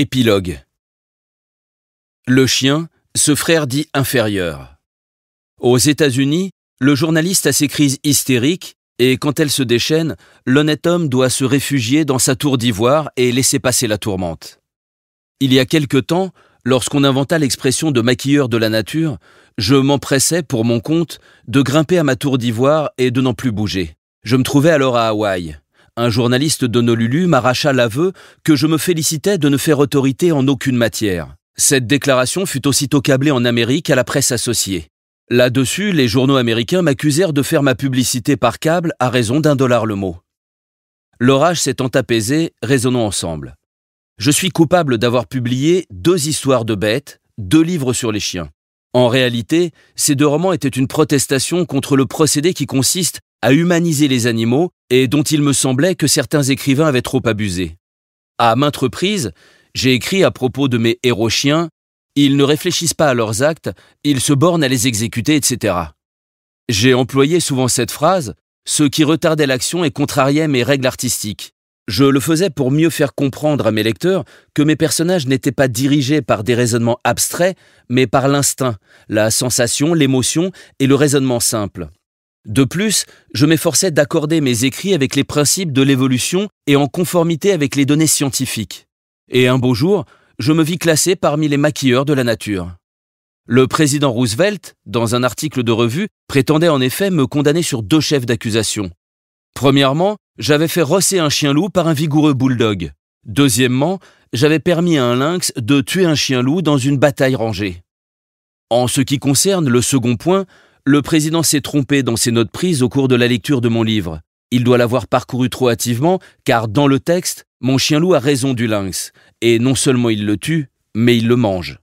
Épilogue Le chien, ce frère dit inférieur. Aux États-Unis, le journaliste a ses crises hystériques et quand elles se déchaînent, l'honnête homme doit se réfugier dans sa tour d'ivoire et laisser passer la tourmente. Il y a quelque temps, lorsqu'on inventa l'expression de maquilleur de la nature, je m'empressais pour mon compte de grimper à ma tour d'ivoire et de n'en plus bouger. Je me trouvais alors à Hawaï. Un journaliste de d'Honolulu m'arracha l'aveu que je me félicitais de ne faire autorité en aucune matière. Cette déclaration fut aussitôt câblée en Amérique à la presse associée. Là-dessus, les journaux américains m'accusèrent de faire ma publicité par câble à raison d'un dollar le mot. L'orage s'étant apaisé, raisonnons ensemble. Je suis coupable d'avoir publié deux histoires de bêtes, deux livres sur les chiens. En réalité, ces deux romans étaient une protestation contre le procédé qui consiste à humaniser les animaux et dont il me semblait que certains écrivains avaient trop abusé. À maintes reprises, j'ai écrit à propos de mes héros chiens ils ne réfléchissent pas à leurs actes, ils se bornent à les exécuter, etc. J'ai employé souvent cette phrase, ce qui retardait l'action et contrariait mes règles artistiques. Je le faisais pour mieux faire comprendre à mes lecteurs que mes personnages n'étaient pas dirigés par des raisonnements abstraits, mais par l'instinct, la sensation, l'émotion et le raisonnement simple. De plus, je m'efforçais d'accorder mes écrits avec les principes de l'évolution et en conformité avec les données scientifiques. Et un beau jour, je me vis classé parmi les maquilleurs de la nature. Le président Roosevelt, dans un article de revue, prétendait en effet me condamner sur deux chefs d'accusation. Premièrement, j'avais fait rosser un chien loup par un vigoureux bulldog. Deuxièmement, j'avais permis à un lynx de tuer un chien loup dans une bataille rangée. En ce qui concerne le second point, le président s'est trompé dans ses notes prises au cours de la lecture de mon livre. Il doit l'avoir parcouru trop hâtivement, car dans le texte, mon chien loup a raison du lynx, et non seulement il le tue, mais il le mange.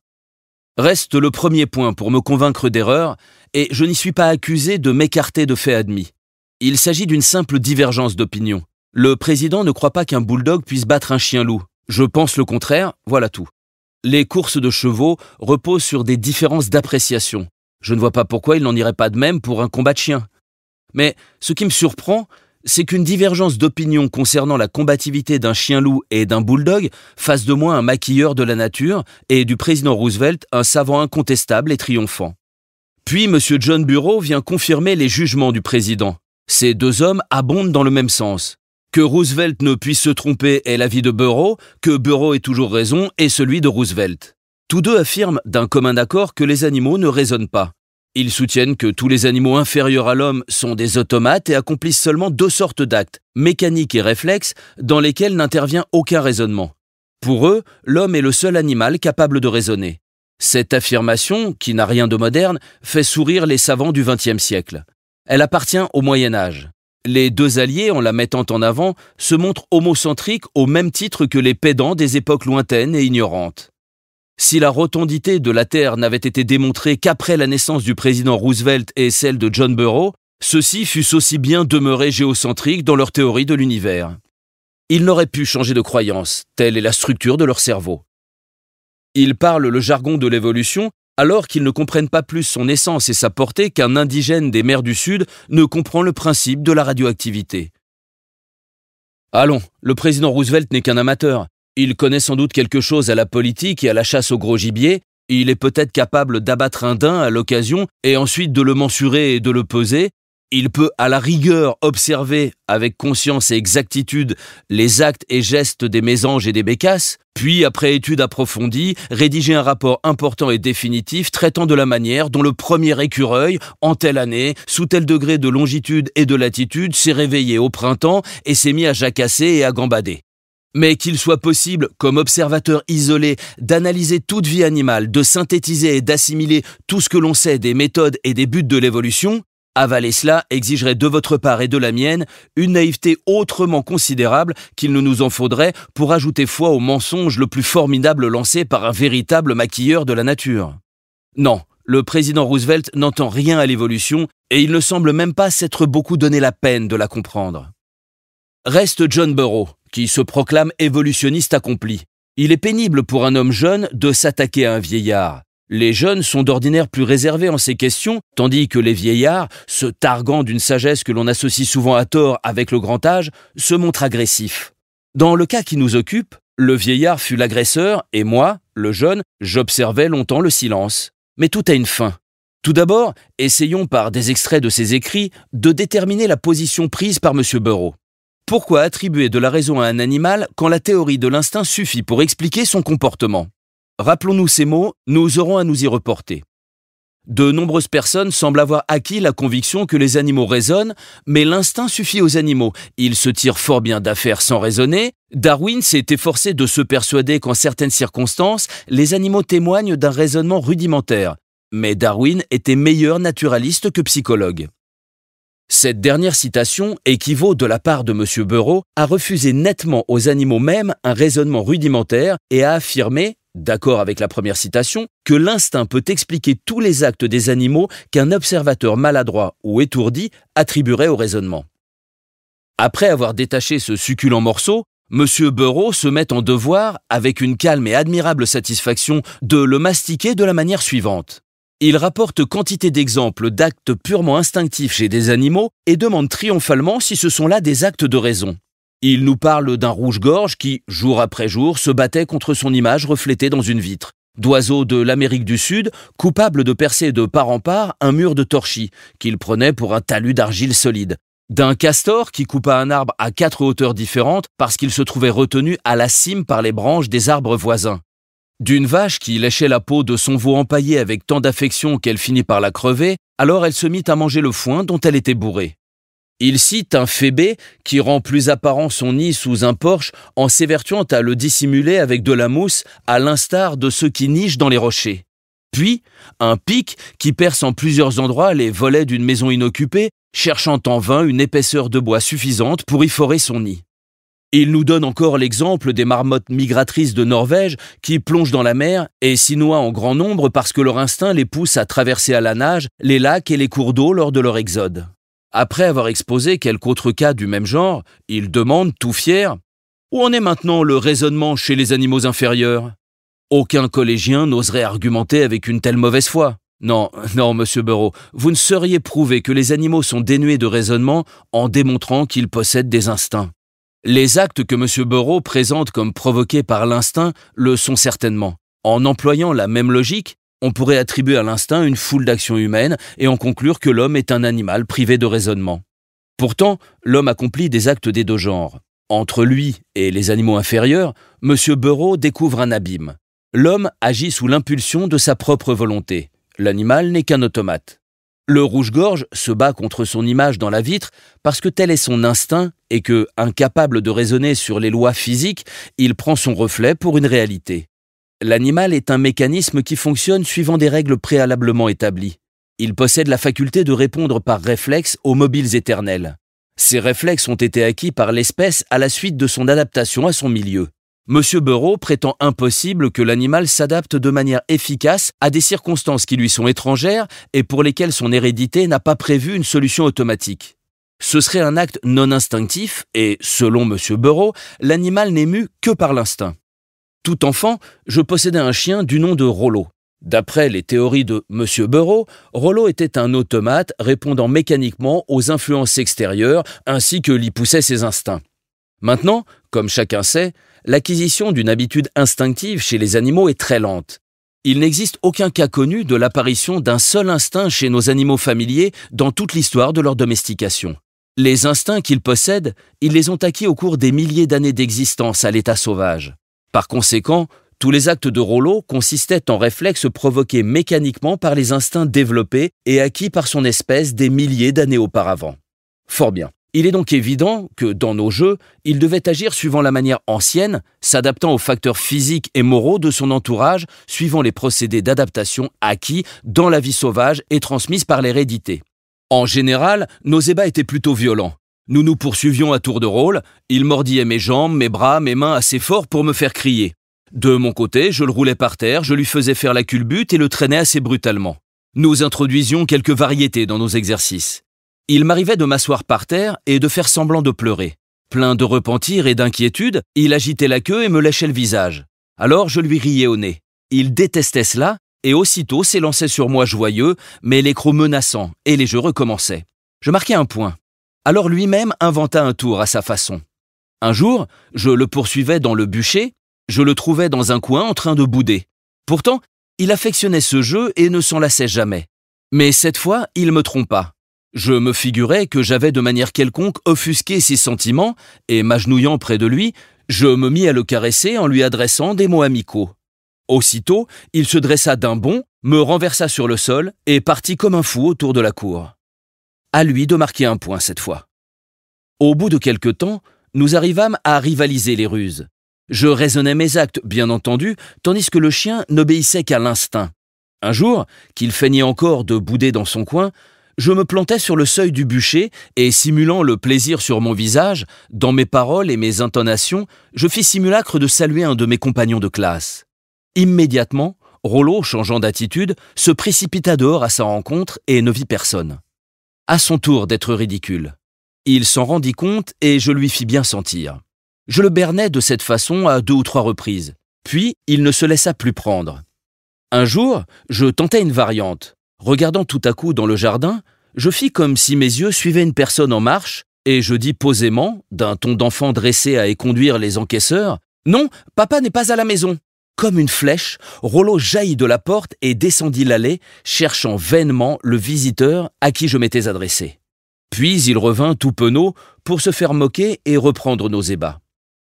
Reste le premier point pour me convaincre d'erreur, et je n'y suis pas accusé de m'écarter de faits admis. Il s'agit d'une simple divergence d'opinion. Le président ne croit pas qu'un bulldog puisse battre un chien loup. Je pense le contraire, voilà tout. Les courses de chevaux reposent sur des différences d'appréciation. Je ne vois pas pourquoi il n'en irait pas de même pour un combat de chien. Mais ce qui me surprend, c'est qu'une divergence d'opinion concernant la combativité d'un chien-loup et d'un bulldog fasse de moi un maquilleur de la nature et du président Roosevelt un savant incontestable et triomphant. Puis M. John Bureau vient confirmer les jugements du président. Ces deux hommes abondent dans le même sens. Que Roosevelt ne puisse se tromper est l'avis de Bureau, que Bureau ait toujours raison est celui de Roosevelt. Tous deux affirment d'un commun accord que les animaux ne raisonnent pas. Ils soutiennent que tous les animaux inférieurs à l'homme sont des automates et accomplissent seulement deux sortes d'actes, mécaniques et réflexes, dans lesquels n'intervient aucun raisonnement. Pour eux, l'homme est le seul animal capable de raisonner. Cette affirmation, qui n'a rien de moderne, fait sourire les savants du XXe siècle. Elle appartient au Moyen Âge. Les deux alliés, en la mettant en avant, se montrent homocentriques au même titre que les pédants des époques lointaines et ignorantes. Si la rotondité de la Terre n'avait été démontrée qu'après la naissance du président Roosevelt et celle de John Burrow, ceux-ci fussent aussi bien demeurés géocentriques dans leur théorie de l'univers. Ils n'auraient pu changer de croyance, telle est la structure de leur cerveau. Ils parlent le jargon de l'évolution alors qu'ils ne comprennent pas plus son essence et sa portée qu'un indigène des mers du Sud ne comprend le principe de la radioactivité. Allons, le président Roosevelt n'est qu'un amateur. Il connaît sans doute quelque chose à la politique et à la chasse au gros gibier, il est peut-être capable d'abattre un daim à l'occasion et ensuite de le mensurer et de le peser. Il peut à la rigueur observer avec conscience et exactitude les actes et gestes des mésanges et des bécasses, puis, après étude approfondie, rédiger un rapport important et définitif traitant de la manière dont le premier écureuil, en telle année, sous tel degré de longitude et de latitude, s'est réveillé au printemps et s'est mis à jacasser et à gambader. Mais qu'il soit possible, comme observateur isolé, d'analyser toute vie animale, de synthétiser et d'assimiler tout ce que l'on sait des méthodes et des buts de l'évolution, avaler cela exigerait de votre part et de la mienne une naïveté autrement considérable qu'il ne nous en faudrait pour ajouter foi au mensonge le plus formidable lancé par un véritable maquilleur de la nature. Non, le président Roosevelt n'entend rien à l'évolution et il ne semble même pas s'être beaucoup donné la peine de la comprendre. Reste John Burrow qui se proclame évolutionniste accompli. Il est pénible pour un homme jeune de s'attaquer à un vieillard. Les jeunes sont d'ordinaire plus réservés en ces questions, tandis que les vieillards, se targuant d'une sagesse que l'on associe souvent à tort avec le grand âge, se montrent agressifs. Dans le cas qui nous occupe, le vieillard fut l'agresseur et moi, le jeune, j'observais longtemps le silence. Mais tout a une fin. Tout d'abord, essayons par des extraits de ses écrits de déterminer la position prise par M. Burrow. Pourquoi attribuer de la raison à un animal quand la théorie de l'instinct suffit pour expliquer son comportement Rappelons-nous ces mots, nous aurons à nous y reporter. De nombreuses personnes semblent avoir acquis la conviction que les animaux raisonnent, mais l'instinct suffit aux animaux. Ils se tirent fort bien d'affaires sans raisonner. Darwin s'est efforcé de se persuader qu'en certaines circonstances, les animaux témoignent d'un raisonnement rudimentaire. Mais Darwin était meilleur naturaliste que psychologue. Cette dernière citation équivaut de la part de M. Beureau à refuser nettement aux animaux même un raisonnement rudimentaire et à affirmer, d'accord avec la première citation, que l'instinct peut expliquer tous les actes des animaux qu'un observateur maladroit ou étourdi attribuerait au raisonnement. Après avoir détaché ce succulent morceau, M. Beureau se met en devoir, avec une calme et admirable satisfaction, de le mastiquer de la manière suivante. Il rapporte quantité d'exemples d'actes purement instinctifs chez des animaux et demande triomphalement si ce sont là des actes de raison. Il nous parle d'un rouge-gorge qui, jour après jour, se battait contre son image reflétée dans une vitre, d'oiseaux de l'Amérique du Sud, coupables de percer de part en part un mur de torchis, qu'il prenait pour un talus d'argile solide, d'un castor qui coupa un arbre à quatre hauteurs différentes parce qu'il se trouvait retenu à la cime par les branches des arbres voisins, d'une vache qui léchait la peau de son veau empaillé avec tant d'affection qu'elle finit par la crever, alors elle se mit à manger le foin dont elle était bourrée. Il cite un phébé qui rend plus apparent son nid sous un porche en s'évertuant à le dissimuler avec de la mousse à l'instar de ceux qui nichent dans les rochers. Puis, un pic qui perce en plusieurs endroits les volets d'une maison inoccupée, cherchant en vain une épaisseur de bois suffisante pour y forer son nid. Il nous donne encore l'exemple des marmottes migratrices de Norvège qui plongent dans la mer et s'y noient en grand nombre parce que leur instinct les pousse à traverser à la nage les lacs et les cours d'eau lors de leur exode. Après avoir exposé quelques autres cas du même genre, il demande, tout fier, Où en est maintenant le raisonnement chez les animaux inférieurs Aucun collégien n'oserait argumenter avec une telle mauvaise foi. Non, non, monsieur Bureau, vous ne sauriez prouver que les animaux sont dénués de raisonnement en démontrant qu'ils possèdent des instincts. Les actes que M. Beurreau présente comme provoqués par l'instinct le sont certainement. En employant la même logique, on pourrait attribuer à l'instinct une foule d'actions humaines et en conclure que l'homme est un animal privé de raisonnement. Pourtant, l'homme accomplit des actes des deux genres. Entre lui et les animaux inférieurs, M. Beurreau découvre un abîme. L'homme agit sous l'impulsion de sa propre volonté. L'animal n'est qu'un automate. Le rouge-gorge se bat contre son image dans la vitre parce que tel est son instinct et que, incapable de raisonner sur les lois physiques, il prend son reflet pour une réalité. L'animal est un mécanisme qui fonctionne suivant des règles préalablement établies. Il possède la faculté de répondre par réflexe aux mobiles éternels. Ces réflexes ont été acquis par l'espèce à la suite de son adaptation à son milieu. M. Bureau prétend impossible que l'animal s'adapte de manière efficace à des circonstances qui lui sont étrangères et pour lesquelles son hérédité n'a pas prévu une solution automatique. Ce serait un acte non instinctif et, selon M. Bureau, l'animal n'est mu que par l'instinct. Tout enfant, je possédais un chien du nom de Rollo. D'après les théories de M. Bureau, Rollo était un automate répondant mécaniquement aux influences extérieures ainsi que l'y poussaient ses instincts. Maintenant, comme chacun sait, l'acquisition d'une habitude instinctive chez les animaux est très lente. Il n'existe aucun cas connu de l'apparition d'un seul instinct chez nos animaux familiers dans toute l'histoire de leur domestication. Les instincts qu'ils possèdent, ils les ont acquis au cours des milliers d'années d'existence à l'état sauvage. Par conséquent, tous les actes de Rollo consistaient en réflexes provoqués mécaniquement par les instincts développés et acquis par son espèce des milliers d'années auparavant. Fort bien. Il est donc évident que, dans nos jeux, il devait agir suivant la manière ancienne, s'adaptant aux facteurs physiques et moraux de son entourage, suivant les procédés d'adaptation acquis dans la vie sauvage et transmis par l'hérédité. En général, nos ébats étaient plutôt violents. Nous nous poursuivions à tour de rôle, il mordillait mes jambes, mes bras, mes mains assez fort pour me faire crier. De mon côté, je le roulais par terre, je lui faisais faire la culbute et le traînais assez brutalement. Nous introduisions quelques variétés dans nos exercices. Il m'arrivait de m'asseoir par terre et de faire semblant de pleurer. Plein de repentir et d'inquiétude, il agitait la queue et me léchait le visage. Alors je lui riais au nez. Il détestait cela et aussitôt s'élançait sur moi joyeux, mais l'écrou menaçant, et les jeux recommençaient. Je marquais un point. Alors lui-même inventa un tour à sa façon. Un jour, je le poursuivais dans le bûcher, je le trouvais dans un coin en train de bouder. Pourtant, il affectionnait ce jeu et ne s'en lassait jamais. Mais cette fois, il me trompa. Je me figurais que j'avais de manière quelconque offusqué ses sentiments, et m'agenouillant près de lui, je me mis à le caresser en lui adressant des mots amicaux. Aussitôt, il se dressa d'un bond, me renversa sur le sol et partit comme un fou autour de la cour. À lui de marquer un point cette fois. Au bout de quelque temps, nous arrivâmes à rivaliser les ruses. Je raisonnais mes actes, bien entendu, tandis que le chien n'obéissait qu'à l'instinct. Un jour, qu'il feignait encore de bouder dans son coin, je me plantais sur le seuil du bûcher et, simulant le plaisir sur mon visage, dans mes paroles et mes intonations, je fis simulacre de saluer un de mes compagnons de classe. Immédiatement, Rollo, changeant d'attitude, se précipita dehors à sa rencontre et ne vit personne. À son tour d'être ridicule. Il s'en rendit compte et je lui fis bien sentir. Je le bernais de cette façon à deux ou trois reprises. Puis, il ne se laissa plus prendre. Un jour, je tentai une variante. Regardant tout à coup dans le jardin, je fis comme si mes yeux suivaient une personne en marche, et je dis posément, d'un ton d'enfant dressé à éconduire les encaisseurs, Non, papa n'est pas à la maison. Comme une flèche, Rollo jaillit de la porte et descendit l'allée, cherchant vainement le visiteur à qui je m'étais adressé. Puis il revint tout penaud pour se faire moquer et reprendre nos ébats.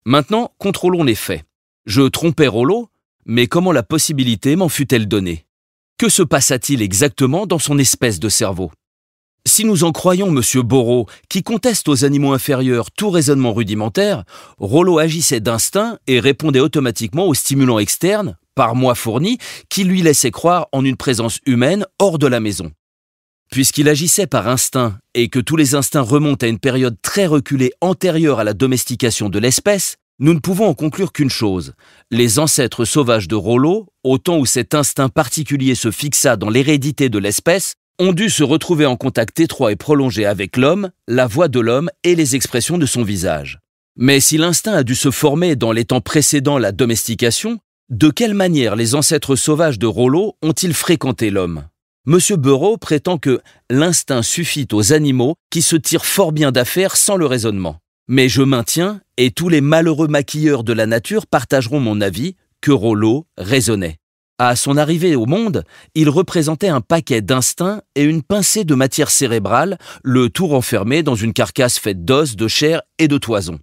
Maintenant, contrôlons les faits. Je trompais Rollo, mais comment la possibilité m'en fut-elle donnée Que se passa-t-il exactement dans son espèce de cerveau si nous en croyons M. Borot, qui conteste aux animaux inférieurs tout raisonnement rudimentaire, Rollo agissait d'instinct et répondait automatiquement aux stimulants externes, par moi fournis, qui lui laissaient croire en une présence humaine hors de la maison. Puisqu'il agissait par instinct et que tous les instincts remontent à une période très reculée antérieure à la domestication de l'espèce, nous ne pouvons en conclure qu'une chose. Les ancêtres sauvages de Rollo, au temps où cet instinct particulier se fixa dans l'hérédité de l'espèce, ont dû se retrouver en contact étroit et prolongé avec l'homme, la voix de l'homme et les expressions de son visage. Mais si l'instinct a dû se former dans les temps précédant la domestication, de quelle manière les ancêtres sauvages de Rollo ont-ils fréquenté l'homme M. Bureau prétend que l'instinct suffit aux animaux qui se tirent fort bien d'affaires sans le raisonnement. Mais je maintiens, et tous les malheureux maquilleurs de la nature partageront mon avis, que Rollo raisonnait. À son arrivée au monde, il représentait un paquet d'instincts et une pincée de matière cérébrale, le tout renfermé dans une carcasse faite d'os, de chair et de toison.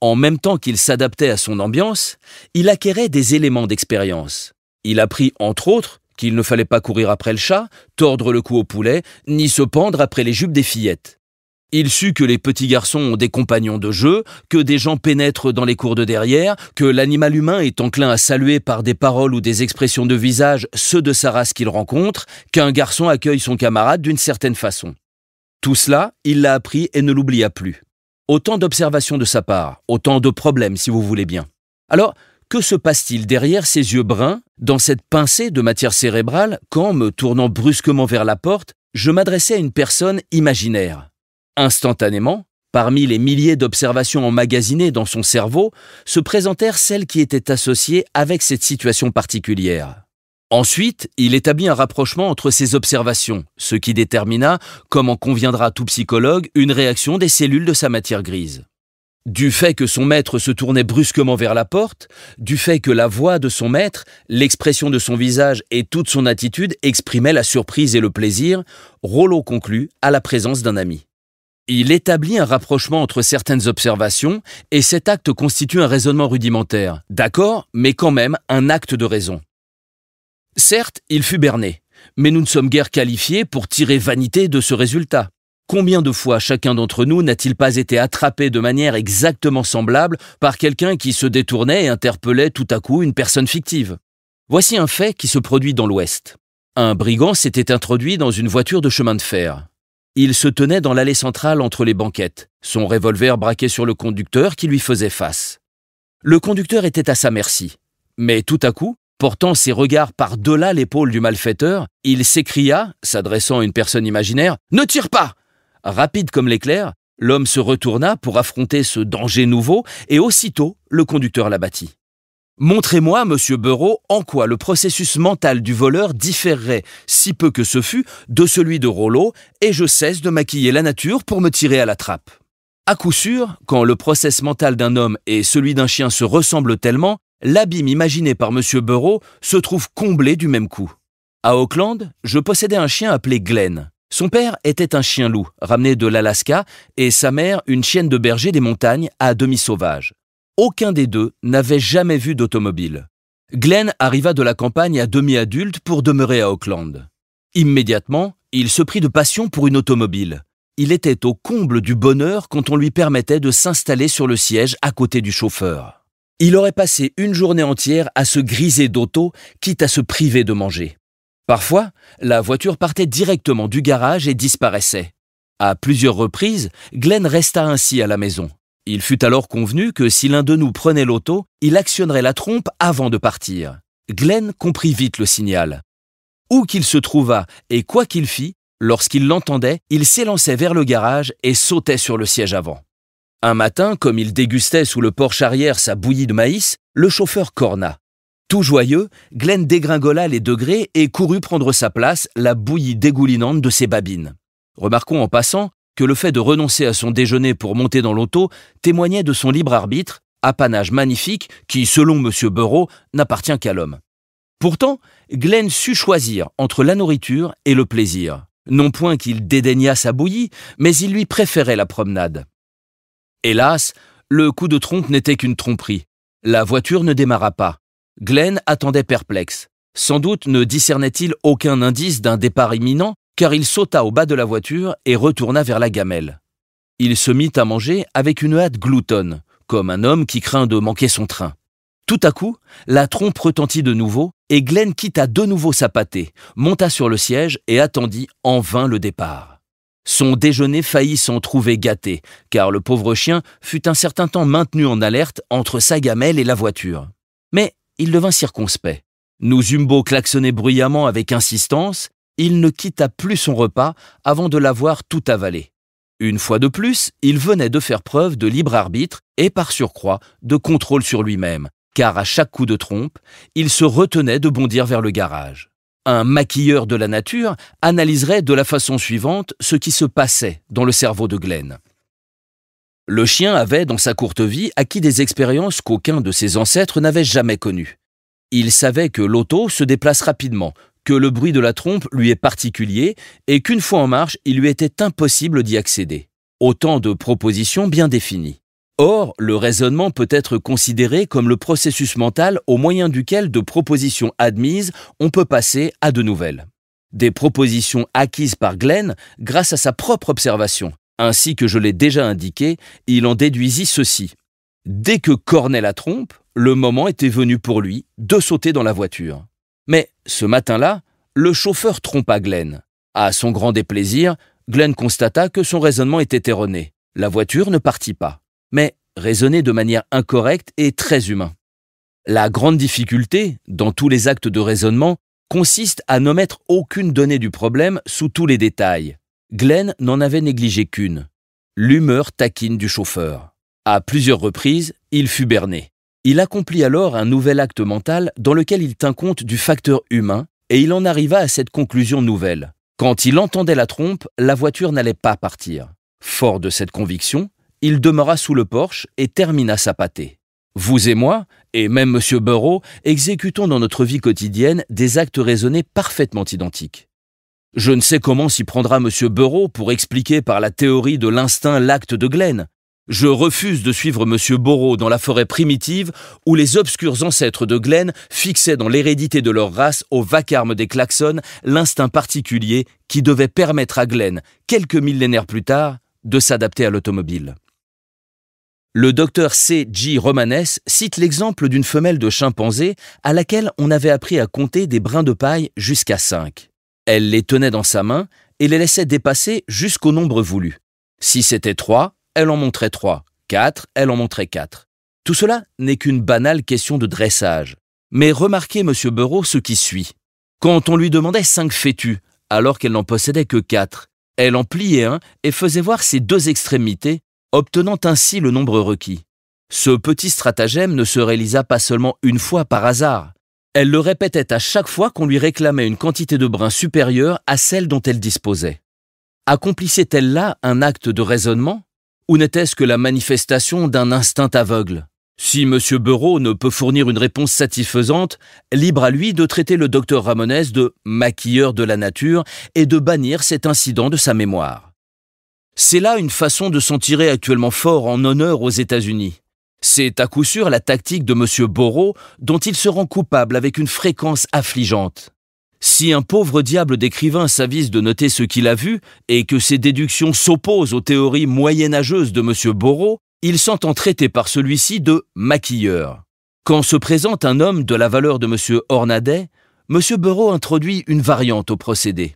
En même temps qu'il s'adaptait à son ambiance, il acquérait des éléments d'expérience. Il apprit, entre autres, qu'il ne fallait pas courir après le chat, tordre le cou au poulet, ni se pendre après les jupes des fillettes. Il sut que les petits garçons ont des compagnons de jeu, que des gens pénètrent dans les cours de derrière, que l'animal humain est enclin à saluer par des paroles ou des expressions de visage ceux de sa race qu'il rencontre, qu'un garçon accueille son camarade d'une certaine façon. Tout cela, il l'a appris et ne l'oublia plus. Autant d'observations de sa part, autant de problèmes si vous voulez bien. Alors, que se passe-t-il derrière ces yeux bruns, dans cette pincée de matière cérébrale, quand, me tournant brusquement vers la porte, je m'adressais à une personne imaginaire Instantanément, parmi les milliers d'observations emmagasinées dans son cerveau, se présentèrent celles qui étaient associées avec cette situation particulière. Ensuite, il établit un rapprochement entre ces observations, ce qui détermina, comme en conviendra tout psychologue, une réaction des cellules de sa matière grise. Du fait que son maître se tournait brusquement vers la porte, du fait que la voix de son maître, l'expression de son visage et toute son attitude exprimaient la surprise et le plaisir, Rollo conclut à la présence d'un ami. Il établit un rapprochement entre certaines observations et cet acte constitue un raisonnement rudimentaire. D'accord, mais quand même un acte de raison. Certes, il fut berné, mais nous ne sommes guère qualifiés pour tirer vanité de ce résultat. Combien de fois chacun d'entre nous n'a-t-il pas été attrapé de manière exactement semblable par quelqu'un qui se détournait et interpellait tout à coup une personne fictive Voici un fait qui se produit dans l'Ouest. Un brigand s'était introduit dans une voiture de chemin de fer. Il se tenait dans l'allée centrale entre les banquettes, son revolver braqué sur le conducteur qui lui faisait face. Le conducteur était à sa merci. Mais tout à coup, portant ses regards par-delà l'épaule du malfaiteur, il s'écria, s'adressant à une personne imaginaire, Ne tire pas Rapide comme l'éclair, l'homme se retourna pour affronter ce danger nouveau, et aussitôt le conducteur l'abattit. Montrez-moi, monsieur Bureau, en quoi le processus mental du voleur différerait, si peu que ce fût, de celui de Rollo, et je cesse de maquiller la nature pour me tirer à la trappe. À coup sûr, quand le process mental d'un homme et celui d'un chien se ressemblent tellement, l'abîme imaginé par M. Bureau se trouve comblé du même coup. À Auckland, je possédais un chien appelé Glenn. Son père était un chien loup, ramené de l'Alaska, et sa mère une chienne de berger des montagnes à demi sauvage. Aucun des deux n'avait jamais vu d'automobile. Glenn arriva de la campagne à demi-adulte pour demeurer à Auckland. Immédiatement, il se prit de passion pour une automobile. Il était au comble du bonheur quand on lui permettait de s'installer sur le siège à côté du chauffeur. Il aurait passé une journée entière à se griser d'auto, quitte à se priver de manger. Parfois, la voiture partait directement du garage et disparaissait. À plusieurs reprises, Glenn resta ainsi à la maison. Il fut alors convenu que si l'un de nous prenait l'auto, il actionnerait la trompe avant de partir. Glenn comprit vite le signal. Où qu'il se trouva et quoi qu'il fît, lorsqu'il l'entendait, il s'élançait vers le garage et sautait sur le siège avant. Un matin, comme il dégustait sous le porche arrière sa bouillie de maïs, le chauffeur corna. Tout joyeux, Glenn dégringola les degrés et courut prendre sa place, la bouillie dégoulinante de ses babines. Remarquons en passant que le fait de renoncer à son déjeuner pour monter dans l'auto témoignait de son libre arbitre, apanage magnifique qui, selon M. Bureau, n'appartient qu'à l'homme. Pourtant, Glenn sut choisir entre la nourriture et le plaisir. Non point qu'il dédaignât sa bouillie, mais il lui préférait la promenade. Hélas, le coup de trompe n'était qu'une tromperie. La voiture ne démarra pas. Glenn attendait perplexe. Sans doute ne discernait-il aucun indice d'un départ imminent, car il sauta au bas de la voiture et retourna vers la gamelle. Il se mit à manger avec une hâte gloutonne, comme un homme qui craint de manquer son train. Tout à coup, la trompe retentit de nouveau, et Glenn quitta de nouveau sa pâtée, monta sur le siège et attendit en vain le départ. Son déjeuner faillit s'en trouver gâté, car le pauvre chien fut un certain temps maintenu en alerte entre sa gamelle et la voiture. Mais il devint circonspect. Nous beau klaxonner bruyamment avec insistance, il ne quitta plus son repas avant de l'avoir tout avalé. Une fois de plus, il venait de faire preuve de libre arbitre et par surcroît de contrôle sur lui-même, car à chaque coup de trompe, il se retenait de bondir vers le garage. Un maquilleur de la nature analyserait de la façon suivante ce qui se passait dans le cerveau de Glenn. Le chien avait, dans sa courte vie, acquis des expériences qu'aucun de ses ancêtres n'avait jamais connues. Il savait que l'auto se déplace rapidement, que le bruit de la trompe lui est particulier et qu'une fois en marche, il lui était impossible d'y accéder. Autant de propositions bien définies. Or, le raisonnement peut être considéré comme le processus mental au moyen duquel de propositions admises, on peut passer à de nouvelles. Des propositions acquises par Glenn grâce à sa propre observation. Ainsi que je l'ai déjà indiqué, il en déduisit ceci. Dès que cornait la trompe, le moment était venu pour lui de sauter dans la voiture. Mais ce matin-là, le chauffeur trompa Glenn. À son grand déplaisir, Glenn constata que son raisonnement était erroné. La voiture ne partit pas, mais raisonner de manière incorrecte et très humain. La grande difficulté, dans tous les actes de raisonnement, consiste à ne mettre aucune donnée du problème sous tous les détails. Glenn n'en avait négligé qu'une, l'humeur taquine du chauffeur. À plusieurs reprises, il fut berné. Il accomplit alors un nouvel acte mental dans lequel il tint compte du facteur humain et il en arriva à cette conclusion nouvelle. Quand il entendait la trompe, la voiture n'allait pas partir. Fort de cette conviction, il demeura sous le porche et termina sa pâtée. Vous et moi, et même M. Burrow, exécutons dans notre vie quotidienne des actes raisonnés parfaitement identiques. Je ne sais comment s'y prendra M. Burrow pour expliquer par la théorie de l'instinct l'acte de Glenn, je refuse de suivre M. Borot dans la forêt primitive où les obscurs ancêtres de Glenn fixaient dans l'hérédité de leur race au vacarme des klaxons l'instinct particulier qui devait permettre à Glenn, quelques millénaires plus tard, de s'adapter à l'automobile. Le docteur C. G. Romanes cite l'exemple d'une femelle de chimpanzé à laquelle on avait appris à compter des brins de paille jusqu'à 5. Elle les tenait dans sa main et les laissait dépasser jusqu'au nombre voulu. Si c'était trois elle en montrait trois. 4, elle en montrait 4. Tout cela n'est qu'une banale question de dressage. Mais remarquez, monsieur Bureau, ce qui suit. Quand on lui demandait cinq fétus, alors qu'elle n'en possédait que 4, elle en pliait un et faisait voir ses deux extrémités, obtenant ainsi le nombre requis. Ce petit stratagème ne se réalisa pas seulement une fois par hasard. Elle le répétait à chaque fois qu'on lui réclamait une quantité de brins supérieure à celle dont elle disposait. Accomplissait-elle là un acte de raisonnement ou n'était-ce que la manifestation d'un instinct aveugle Si M. Bureau ne peut fournir une réponse satisfaisante, libre à lui de traiter le docteur Ramones de maquilleur de la nature et de bannir cet incident de sa mémoire. C'est là une façon de s'en tirer actuellement fort en honneur aux États-Unis. C'est à coup sûr la tactique de M. Borot dont il se rend coupable avec une fréquence affligeante. Si un pauvre diable d'écrivain s'avise de noter ce qu'il a vu et que ses déductions s'opposent aux théories moyenâgeuses de M. Borot, il s'entend traiter par celui-ci de maquilleur. Quand se présente un homme de la valeur de M. Hornadet, M. Borot introduit une variante au procédé.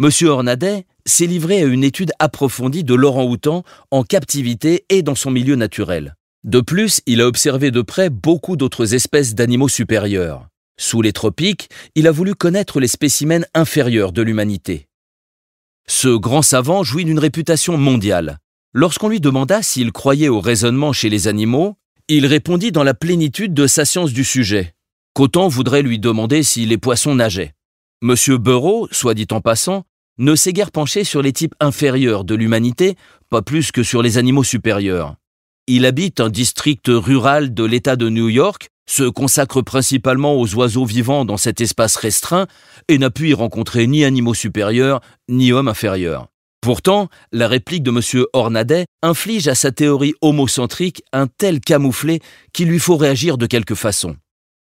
M. Hornadet s'est livré à une étude approfondie de Laurent Houtan en captivité et dans son milieu naturel. De plus, il a observé de près beaucoup d'autres espèces d'animaux supérieurs. Sous les tropiques, il a voulu connaître les spécimens inférieurs de l'humanité. Ce grand savant jouit d'une réputation mondiale. Lorsqu'on lui demanda s'il croyait au raisonnement chez les animaux, il répondit dans la plénitude de sa science du sujet. qu'autant voudrait lui demander si les poissons nageaient. M. Burrow, soit dit en passant, ne s'est guère penché sur les types inférieurs de l'humanité, pas plus que sur les animaux supérieurs. Il habite un district rural de l'État de New York se consacre principalement aux oiseaux vivants dans cet espace restreint et n'a pu y rencontrer ni animaux supérieurs ni hommes inférieurs. Pourtant, la réplique de M. Hornadet inflige à sa théorie homocentrique un tel camouflet qu'il lui faut réagir de quelque façon.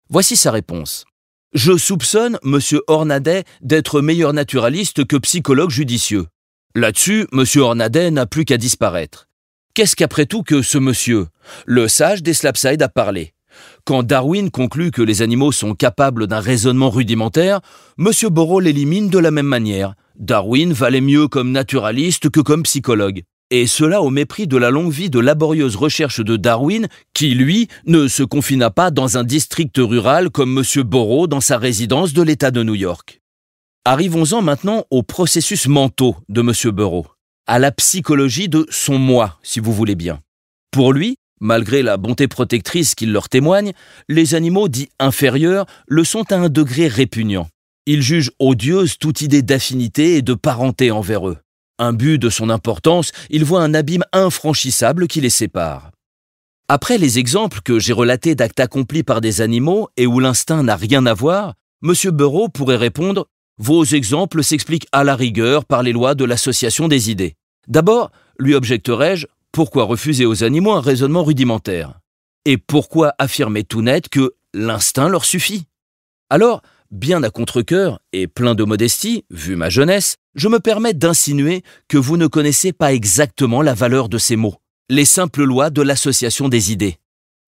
Voici sa réponse. Je soupçonne M. Hornadet d'être meilleur naturaliste que psychologue judicieux. Là-dessus, M. Hornadet n'a plus qu'à disparaître. Qu'est-ce qu'après tout que ce monsieur Le sage des Slapside a parlé. Quand Darwin conclut que les animaux sont capables d'un raisonnement rudimentaire, M. Borot l'élimine de la même manière. Darwin valait mieux comme naturaliste que comme psychologue. Et cela au mépris de la longue vie de laborieuse recherche de Darwin, qui, lui, ne se confina pas dans un district rural comme M. Borot dans sa résidence de l'État de New York. Arrivons-en maintenant aux processus mentaux de M. Borot, à la psychologie de son moi, si vous voulez bien. Pour lui, Malgré la bonté protectrice qu'il leur témoigne, les animaux dits inférieurs le sont à un degré répugnant. Ils jugent odieuse toute idée d'affinité et de parenté envers eux. Imbus de son importance, ils voient un abîme infranchissable qui les sépare. Après les exemples que j'ai relatés d'actes accomplis par des animaux et où l'instinct n'a rien à voir, M. Bureau pourrait répondre Vos exemples s'expliquent à la rigueur par les lois de l'association des idées. D'abord, lui objecterai-je, pourquoi refuser aux animaux un raisonnement rudimentaire Et pourquoi affirmer tout net que l'instinct leur suffit Alors, bien à contre-coeur et plein de modestie, vu ma jeunesse, je me permets d'insinuer que vous ne connaissez pas exactement la valeur de ces mots, les simples lois de l'association des idées.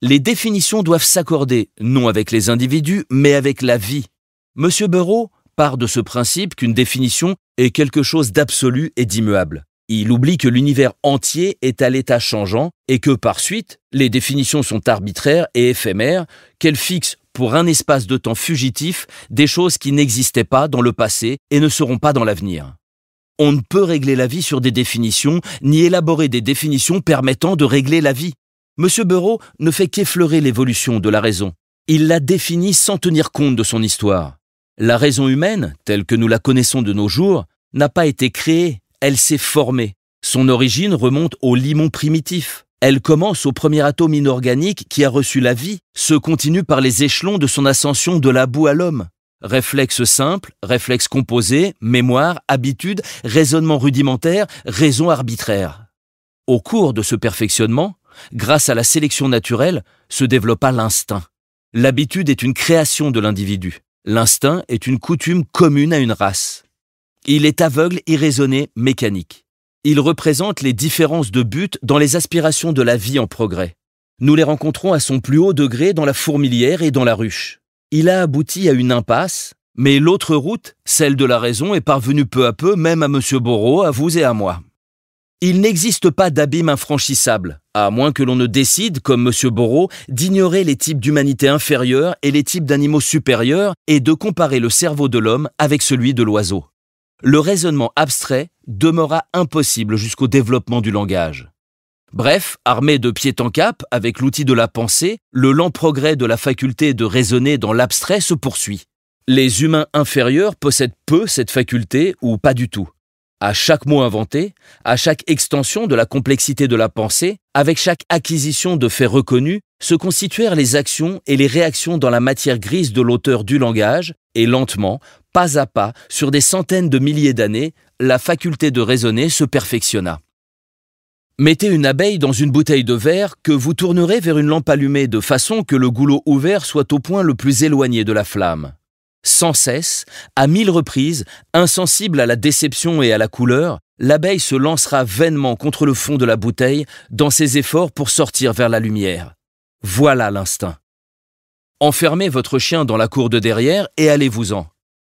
Les définitions doivent s'accorder, non avec les individus, mais avec la vie. Monsieur Bureau part de ce principe qu'une définition est quelque chose d'absolu et d'immuable. Il oublie que l'univers entier est à l'état changeant et que par suite, les définitions sont arbitraires et éphémères, qu'elles fixent pour un espace de temps fugitif des choses qui n'existaient pas dans le passé et ne seront pas dans l'avenir. On ne peut régler la vie sur des définitions, ni élaborer des définitions permettant de régler la vie. M. Bureau ne fait qu'effleurer l'évolution de la raison. Il la définit sans tenir compte de son histoire. La raison humaine, telle que nous la connaissons de nos jours, n'a pas été créée, elle s'est formée. Son origine remonte au limon primitif. Elle commence au premier atome inorganique qui a reçu la vie, se continue par les échelons de son ascension de la boue à l'homme. Réflexe simple, réflexe composé, mémoire, habitude, raisonnement rudimentaire, raison arbitraire. Au cours de ce perfectionnement, grâce à la sélection naturelle, se développa l'instinct. L'habitude est une création de l'individu. L'instinct est une coutume commune à une race. Il est aveugle, irraisonné, mécanique. Il représente les différences de but dans les aspirations de la vie en progrès. Nous les rencontrons à son plus haut degré dans la fourmilière et dans la ruche. Il a abouti à une impasse, mais l'autre route, celle de la raison, est parvenue peu à peu même à M. Borot, à vous et à moi. Il n'existe pas d'abîme infranchissable, à moins que l'on ne décide, comme M. Borot, d'ignorer les types d'humanité inférieure et les types d'animaux supérieurs et de comparer le cerveau de l'homme avec celui de l'oiseau le raisonnement abstrait demeura impossible jusqu'au développement du langage. Bref, armé de pied en cap, avec l'outil de la pensée, le lent progrès de la faculté de raisonner dans l'abstrait se poursuit. Les humains inférieurs possèdent peu cette faculté ou pas du tout à chaque mot inventé, à chaque extension de la complexité de la pensée, avec chaque acquisition de faits reconnus, se constituèrent les actions et les réactions dans la matière grise de l'auteur du langage, et lentement, pas à pas, sur des centaines de milliers d'années, la faculté de raisonner se perfectionna. Mettez une abeille dans une bouteille de verre que vous tournerez vers une lampe allumée de façon que le goulot ouvert soit au point le plus éloigné de la flamme. Sans cesse, à mille reprises, insensible à la déception et à la couleur, l'abeille se lancera vainement contre le fond de la bouteille dans ses efforts pour sortir vers la lumière. Voilà l'instinct. Enfermez votre chien dans la cour de derrière et allez-vous-en.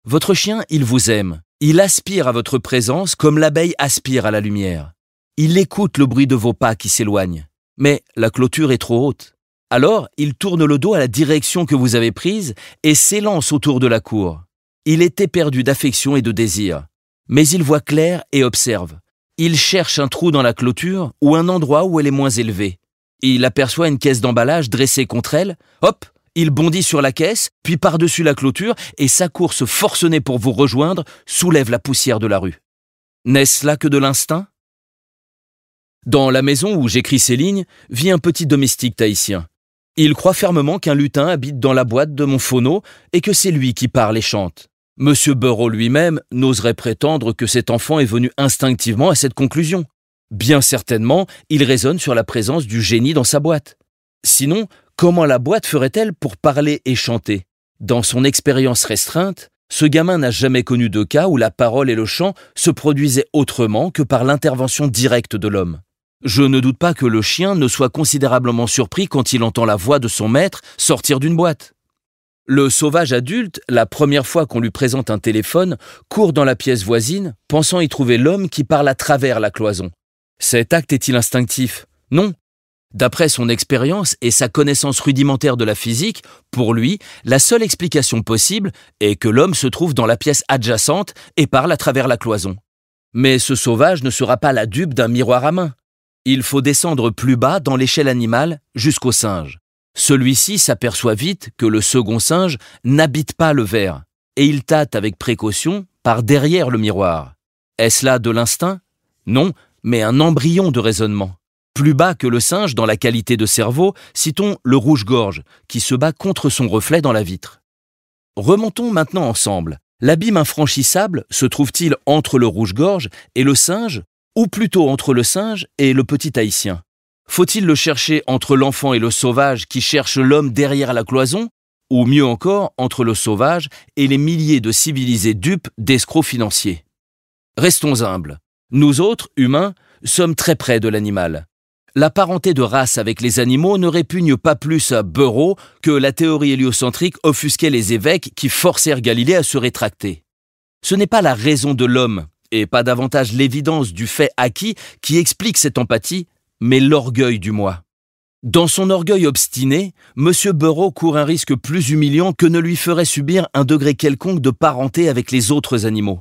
Votre chien, il vous aime. Il aspire à votre présence comme l'abeille aspire à la lumière. Il écoute le bruit de vos pas qui s'éloignent. Mais la clôture est trop haute. Alors, il tourne le dos à la direction que vous avez prise et s'élance autour de la cour. Il est éperdu d'affection et de désir. Mais il voit clair et observe. Il cherche un trou dans la clôture ou un endroit où elle est moins élevée. Il aperçoit une caisse d'emballage dressée contre elle. Hop Il bondit sur la caisse, puis par-dessus la clôture, et sa course forcenée pour vous rejoindre soulève la poussière de la rue. N'est-ce là que de l'instinct Dans la maison où j'écris ces lignes, vit un petit domestique tahitien. Il croit fermement qu'un lutin habite dans la boîte de mon phono et que c'est lui qui parle et chante. Monsieur Burrow lui-même n'oserait prétendre que cet enfant est venu instinctivement à cette conclusion. Bien certainement, il raisonne sur la présence du génie dans sa boîte. Sinon, comment la boîte ferait-elle pour parler et chanter Dans son expérience restreinte, ce gamin n'a jamais connu de cas où la parole et le chant se produisaient autrement que par l'intervention directe de l'homme. Je ne doute pas que le chien ne soit considérablement surpris quand il entend la voix de son maître sortir d'une boîte. Le sauvage adulte, la première fois qu'on lui présente un téléphone, court dans la pièce voisine, pensant y trouver l'homme qui parle à travers la cloison. Cet acte est-il instinctif Non. D'après son expérience et sa connaissance rudimentaire de la physique, pour lui, la seule explication possible est que l'homme se trouve dans la pièce adjacente et parle à travers la cloison. Mais ce sauvage ne sera pas la dupe d'un miroir à main. Il faut descendre plus bas dans l'échelle animale jusqu'au singe. Celui-ci s'aperçoit vite que le second singe n'habite pas le verre et il tâte avec précaution par derrière le miroir. Est-ce là de l'instinct Non, mais un embryon de raisonnement. Plus bas que le singe dans la qualité de cerveau, citons le rouge-gorge, qui se bat contre son reflet dans la vitre. Remontons maintenant ensemble. L'abîme infranchissable se trouve-t-il entre le rouge-gorge et le singe ou plutôt entre le singe et le petit haïtien Faut-il le chercher entre l'enfant et le sauvage qui cherche l'homme derrière la cloison Ou mieux encore, entre le sauvage et les milliers de civilisés dupes d'escrocs financiers Restons humbles. Nous autres, humains, sommes très près de l'animal. La parenté de race avec les animaux ne répugne pas plus à Beuro que la théorie héliocentrique offusquait les évêques qui forcèrent Galilée à se rétracter. Ce n'est pas la raison de l'homme et pas davantage l'évidence du fait acquis qui explique cette empathie, mais l'orgueil du moi. Dans son orgueil obstiné, M. Burrow court un risque plus humiliant que ne lui ferait subir un degré quelconque de parenté avec les autres animaux.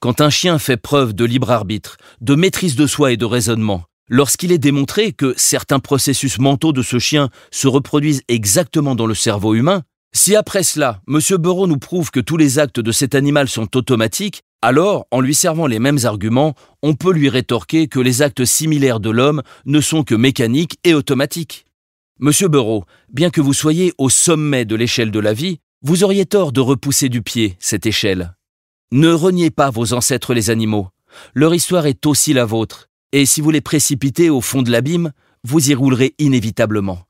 Quand un chien fait preuve de libre arbitre, de maîtrise de soi et de raisonnement, lorsqu'il est démontré que certains processus mentaux de ce chien se reproduisent exactement dans le cerveau humain, si après cela, M. Burrow nous prouve que tous les actes de cet animal sont automatiques, alors, en lui servant les mêmes arguments, on peut lui rétorquer que les actes similaires de l'homme ne sont que mécaniques et automatiques. Monsieur Burrow, bien que vous soyez au sommet de l'échelle de la vie, vous auriez tort de repousser du pied cette échelle. Ne reniez pas vos ancêtres les animaux. Leur histoire est aussi la vôtre, et si vous les précipitez au fond de l'abîme, vous y roulerez inévitablement.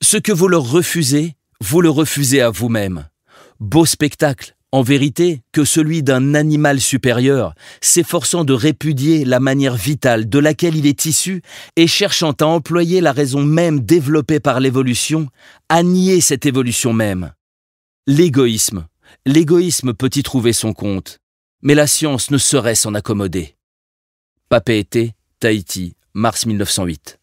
Ce que vous leur refusez, vous le refusez à vous-même. Beau spectacle, en vérité, que celui d'un animal supérieur, s'efforçant de répudier la manière vitale de laquelle il est issu et cherchant à employer la raison même développée par l'évolution, à nier cette évolution même. L'égoïsme. L'égoïsme peut y trouver son compte, mais la science ne saurait s'en accommoder. Papeete, Tahiti, mars 1908.